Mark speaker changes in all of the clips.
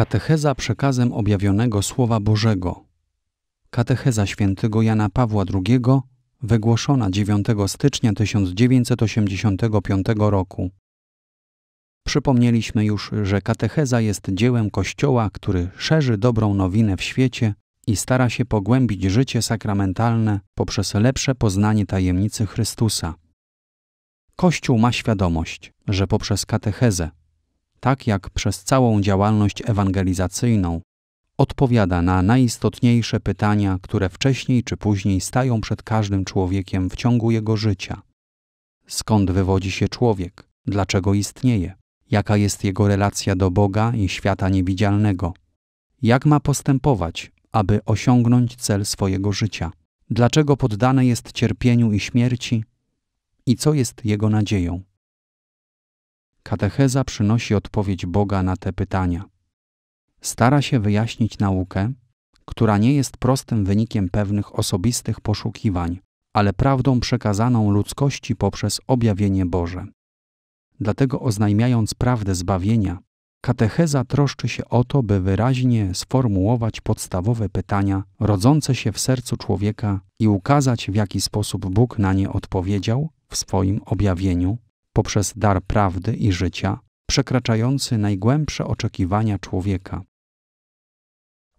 Speaker 1: Katecheza przekazem objawionego Słowa Bożego. Katecheza świętego Jana Pawła II, wygłoszona 9 stycznia 1985 roku. Przypomnieliśmy już, że katecheza jest dziełem Kościoła, który szerzy dobrą nowinę w świecie i stara się pogłębić życie sakramentalne poprzez lepsze poznanie tajemnicy Chrystusa. Kościół ma świadomość, że poprzez katechezę tak jak przez całą działalność ewangelizacyjną, odpowiada na najistotniejsze pytania, które wcześniej czy później stają przed każdym człowiekiem w ciągu jego życia. Skąd wywodzi się człowiek? Dlaczego istnieje? Jaka jest jego relacja do Boga i świata niewidzialnego? Jak ma postępować, aby osiągnąć cel swojego życia? Dlaczego poddane jest cierpieniu i śmierci? I co jest jego nadzieją? Katecheza przynosi odpowiedź Boga na te pytania. Stara się wyjaśnić naukę, która nie jest prostym wynikiem pewnych osobistych poszukiwań, ale prawdą przekazaną ludzkości poprzez objawienie Boże. Dlatego oznajmiając prawdę zbawienia, katecheza troszczy się o to, by wyraźnie sformułować podstawowe pytania rodzące się w sercu człowieka i ukazać, w jaki sposób Bóg na nie odpowiedział w swoim objawieniu poprzez dar prawdy i życia, przekraczający najgłębsze oczekiwania człowieka.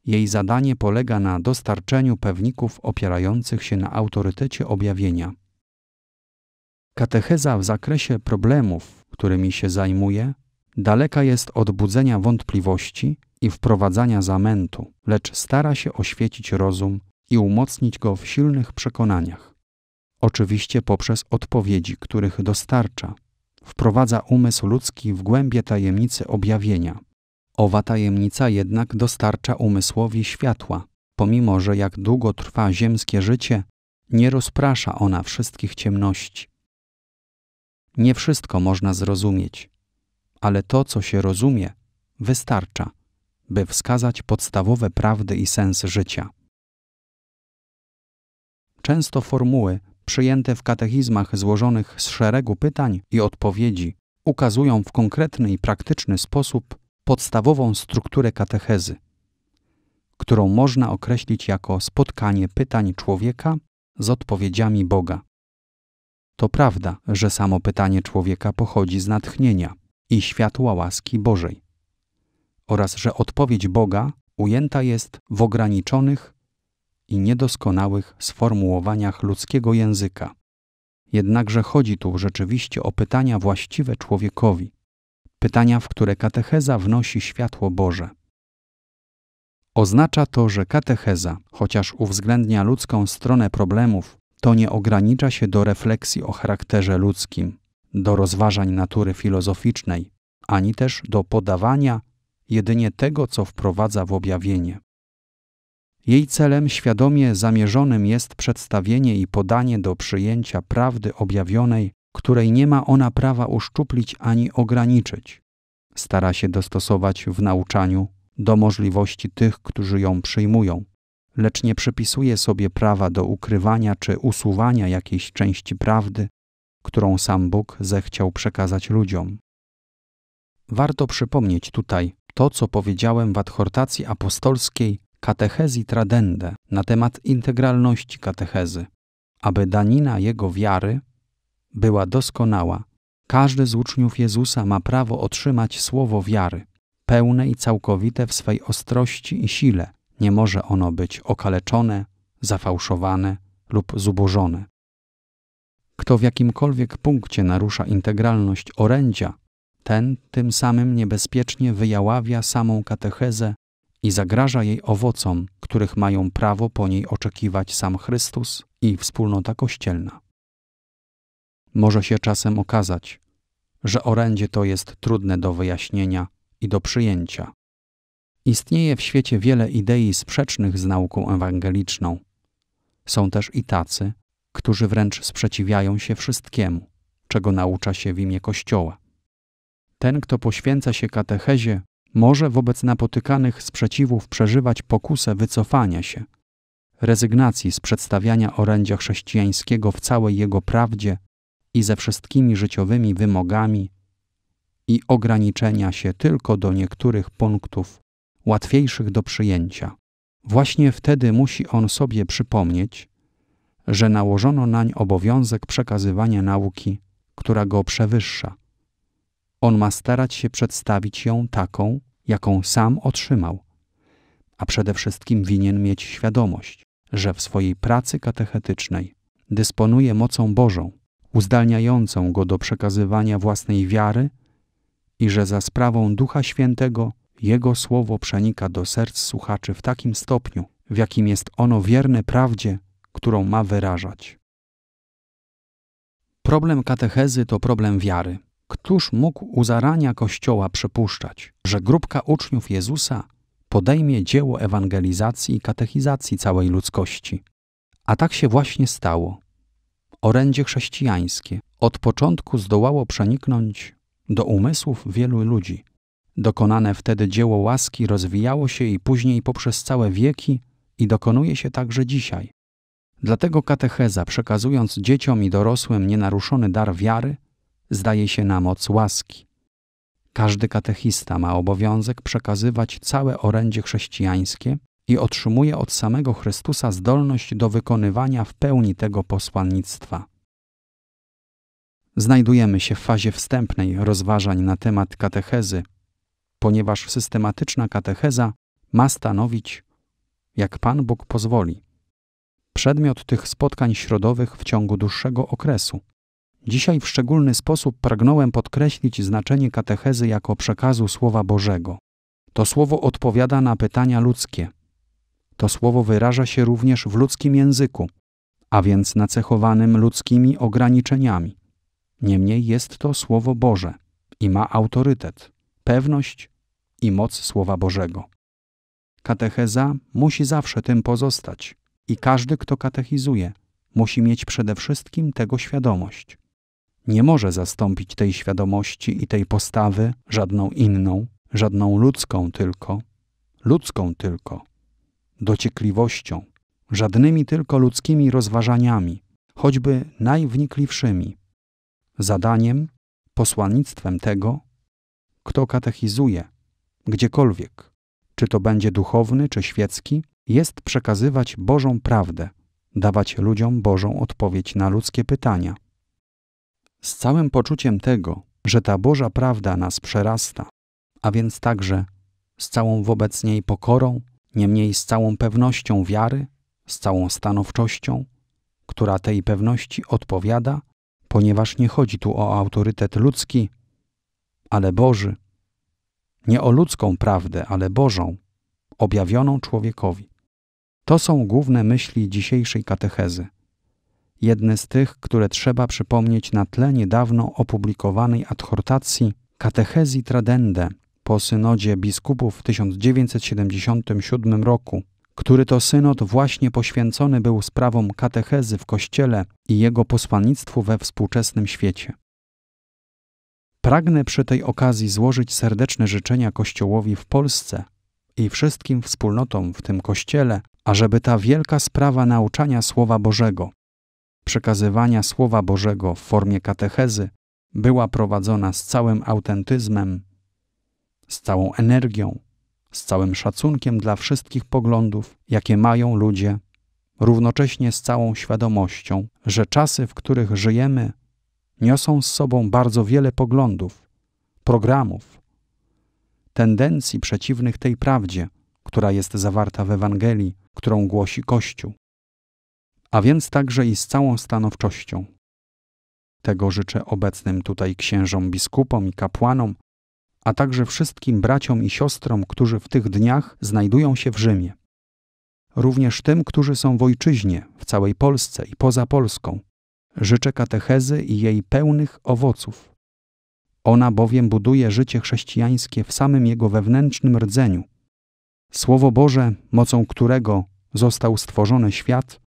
Speaker 1: Jej zadanie polega na dostarczeniu pewników opierających się na autorytecie objawienia. Katecheza w zakresie problemów, którymi się zajmuje, daleka jest od budzenia wątpliwości i wprowadzania zamętu, lecz stara się oświecić rozum i umocnić go w silnych przekonaniach. Oczywiście poprzez odpowiedzi, których dostarcza, wprowadza umysł ludzki w głębie tajemnicy objawienia. Owa tajemnica jednak dostarcza umysłowi światła, pomimo że jak długo trwa ziemskie życie, nie rozprasza ona wszystkich ciemności. Nie wszystko można zrozumieć, ale to, co się rozumie, wystarcza, by wskazać podstawowe prawdy i sens życia. Często formuły, przyjęte w katechizmach złożonych z szeregu pytań i odpowiedzi, ukazują w konkretny i praktyczny sposób podstawową strukturę katechezy, którą można określić jako spotkanie pytań człowieka z odpowiedziami Boga. To prawda, że samo pytanie człowieka pochodzi z natchnienia i światła łaski Bożej, oraz że odpowiedź Boga ujęta jest w ograniczonych, i niedoskonałych sformułowaniach ludzkiego języka. Jednakże chodzi tu rzeczywiście o pytania właściwe człowiekowi, pytania, w które katecheza wnosi światło Boże. Oznacza to, że katecheza, chociaż uwzględnia ludzką stronę problemów, to nie ogranicza się do refleksji o charakterze ludzkim, do rozważań natury filozoficznej, ani też do podawania jedynie tego, co wprowadza w objawienie. Jej celem świadomie zamierzonym jest przedstawienie i podanie do przyjęcia prawdy objawionej, której nie ma ona prawa uszczuplić ani ograniczyć. Stara się dostosować w nauczaniu do możliwości tych, którzy ją przyjmują, lecz nie przypisuje sobie prawa do ukrywania czy usuwania jakiejś części prawdy, którą sam Bóg zechciał przekazać ludziom. Warto przypomnieć tutaj to, co powiedziałem w adhortacji apostolskiej katechezi tradende na temat integralności katechezy, aby danina jego wiary była doskonała. Każdy z uczniów Jezusa ma prawo otrzymać słowo wiary, pełne i całkowite w swej ostrości i sile. Nie może ono być okaleczone, zafałszowane lub zubożone. Kto w jakimkolwiek punkcie narusza integralność orędzia, ten tym samym niebezpiecznie wyjaławia samą katechezę i zagraża jej owocom, których mają prawo po niej oczekiwać sam Chrystus i wspólnota kościelna. Może się czasem okazać, że orędzie to jest trudne do wyjaśnienia i do przyjęcia. Istnieje w świecie wiele idei sprzecznych z nauką ewangeliczną. Są też i tacy, którzy wręcz sprzeciwiają się wszystkiemu, czego naucza się w imię Kościoła. Ten, kto poświęca się katechezie, może wobec napotykanych sprzeciwów przeżywać pokusę wycofania się, rezygnacji z przedstawiania orędzia chrześcijańskiego w całej jego prawdzie i ze wszystkimi życiowymi wymogami i ograniczenia się tylko do niektórych punktów łatwiejszych do przyjęcia. Właśnie wtedy musi on sobie przypomnieć, że nałożono nań obowiązek przekazywania nauki, która go przewyższa, on ma starać się przedstawić ją taką, jaką sam otrzymał. A przede wszystkim winien mieć świadomość, że w swojej pracy katechetycznej dysponuje mocą Bożą, uzdalniającą go do przekazywania własnej wiary i że za sprawą Ducha Świętego Jego słowo przenika do serc słuchaczy w takim stopniu, w jakim jest ono wierne prawdzie, którą ma wyrażać. Problem katechezy to problem wiary. Któż mógł u zarania Kościoła przypuszczać, że grupka uczniów Jezusa podejmie dzieło ewangelizacji i katechizacji całej ludzkości? A tak się właśnie stało. Orędzie chrześcijańskie od początku zdołało przeniknąć do umysłów wielu ludzi. Dokonane wtedy dzieło łaski rozwijało się i później poprzez całe wieki i dokonuje się także dzisiaj. Dlatego katecheza, przekazując dzieciom i dorosłym nienaruszony dar wiary, zdaje się na moc łaski. Każdy katechista ma obowiązek przekazywać całe orędzie chrześcijańskie i otrzymuje od samego Chrystusa zdolność do wykonywania w pełni tego posłannictwa. Znajdujemy się w fazie wstępnej rozważań na temat katechezy, ponieważ systematyczna katecheza ma stanowić, jak Pan Bóg pozwoli, przedmiot tych spotkań środowych w ciągu dłuższego okresu. Dzisiaj w szczególny sposób pragnąłem podkreślić znaczenie katechezy jako przekazu Słowa Bożego. To słowo odpowiada na pytania ludzkie. To słowo wyraża się również w ludzkim języku, a więc nacechowanym ludzkimi ograniczeniami. Niemniej jest to słowo Boże i ma autorytet, pewność i moc Słowa Bożego. Katecheza musi zawsze tym pozostać i każdy, kto katechizuje, musi mieć przede wszystkim tego świadomość. Nie może zastąpić tej świadomości i tej postawy żadną inną, żadną ludzką tylko, ludzką tylko, dociekliwością, żadnymi tylko ludzkimi rozważaniami, choćby najwnikliwszymi. Zadaniem, posłannictwem tego, kto katechizuje, gdziekolwiek, czy to będzie duchowny, czy świecki, jest przekazywać Bożą prawdę, dawać ludziom Bożą odpowiedź na ludzkie pytania z całym poczuciem tego, że ta Boża prawda nas przerasta, a więc także z całą wobec niej pokorą, niemniej z całą pewnością wiary, z całą stanowczością, która tej pewności odpowiada, ponieważ nie chodzi tu o autorytet ludzki, ale Boży, nie o ludzką prawdę, ale Bożą, objawioną człowiekowi. To są główne myśli dzisiejszej katechezy. Jedne z tych, które trzeba przypomnieć na tle niedawno opublikowanej adhortacji Katechezi Tradende po synodzie biskupów w 1977 roku, który to synod właśnie poświęcony był sprawom katechezy w Kościele i jego posłannictwu we współczesnym świecie. Pragnę przy tej okazji złożyć serdeczne życzenia Kościołowi w Polsce i wszystkim wspólnotom w tym Kościele, ażeby ta wielka sprawa nauczania Słowa Bożego, przekazywania Słowa Bożego w formie katechezy była prowadzona z całym autentyzmem, z całą energią, z całym szacunkiem dla wszystkich poglądów, jakie mają ludzie, równocześnie z całą świadomością, że czasy, w których żyjemy, niosą z sobą bardzo wiele poglądów, programów, tendencji przeciwnych tej prawdzie, która jest zawarta w Ewangelii, którą głosi Kościół a więc także i z całą stanowczością. Tego życzę obecnym tutaj księżom, biskupom i kapłanom, a także wszystkim braciom i siostrom, którzy w tych dniach znajdują się w Rzymie. Również tym, którzy są w ojczyźnie, w całej Polsce i poza Polską, życzę katechezy i jej pełnych owoców. Ona bowiem buduje życie chrześcijańskie w samym jego wewnętrznym rdzeniu. Słowo Boże, mocą którego został stworzony świat,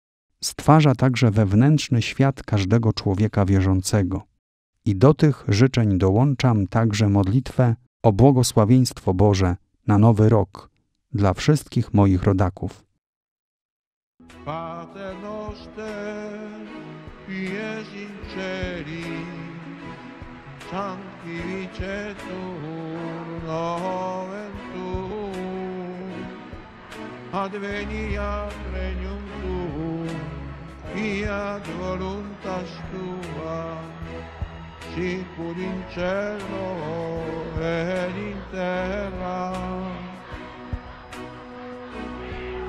Speaker 1: stwarza także wewnętrzny świat każdego człowieka wierzącego. I do tych życzeń dołączam także modlitwę o błogosławieństwo Boże na nowy rok dla wszystkich moich rodaków. sancti vicetur noventum, adveniat regnum fiat voluntas tua, sicur in cielo ed in terra.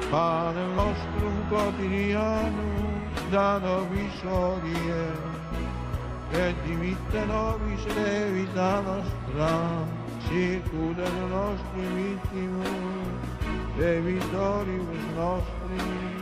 Speaker 1: Padre nostro quotidiano, da nobis odie, e dimitte nobis vita nostra, sicur del nostro vittimo, e vittorius nostri,